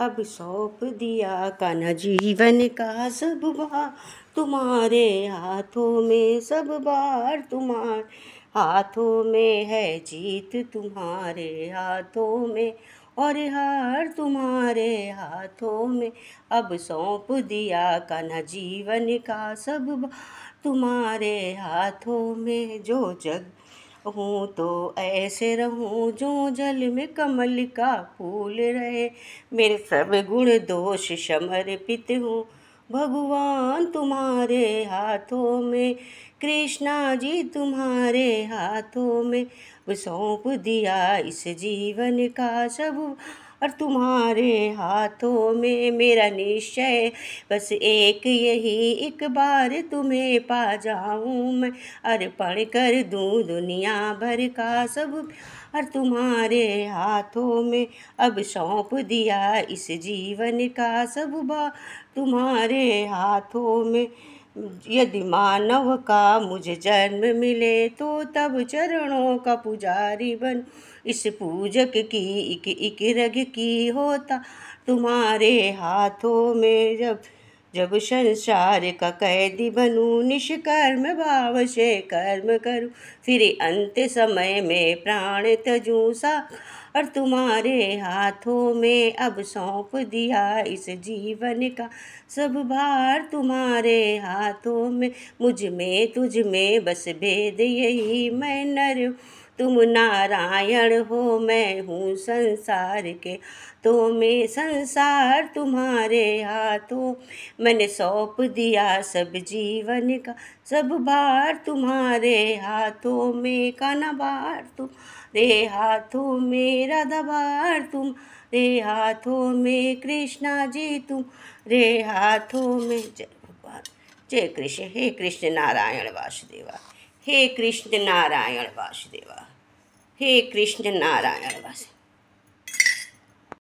अब सौंप दिया कान्हा जीवन का सब बार तुम्हारे हाथों में सब बार तुम्हारे हाथों में है जीत तुम्हारे हाथों में और हार तुम्हारे हाथों में अब सौंप दिया कान्हा जीवन का सब तुम्हारे हाथों में जो जग हूँ तो ऐसे रहूँ जो जल में कमल का फूल रहे मेरे सब गुण दोष समर्पित हूँ भगवान तुम्हारे हाथों में कृष्णा जी तुम्हारे हाथों में सौंप दिया इस जीवन का सब और तुम्हारे हाथों में मेरा निश्चय बस एक यही एक बार तुम्हें पा जाऊँ मैं अर्पण कर दूँ दुनिया भर का सब और तुम्हारे हाथों में अब सौंप दिया इस जीवन का सब बा तुम्हारे हाथों में यदि मानव का मुझे जन्म मिले तो तब चरणों का पुजारी बन इस पूजक की इक इक रग की होता तुम्हारे हाथों में जब जब संसार का कैदी बनू निष्कर्म भाव से कर्म करूँ फिर अंत समय में प्राण तजू सा और तुम्हारे हाथों में अब सौंप दिया इस जीवन का सब भार तुम्हारे हाथों में मुझ में तुझ में बस भेद यही मैं नर तुम नारायण हो मैं हूँ संसार के तो मैं संसार तुम्हारे हाथों मैंने सौंप दिया सब जीवन का सब भार तुम्हारे हाथों में काना बार तुम रे हाथों मेरा दबार तुम रे हाथों में कृष्णा जी तुम रे हाथों में जय भगवान जय कृष्ण हे कृष्ण नारायण वासुदेवा हे कृष्ण नारायण वासुदेवा हे कृष्ण नारायण वासुदेव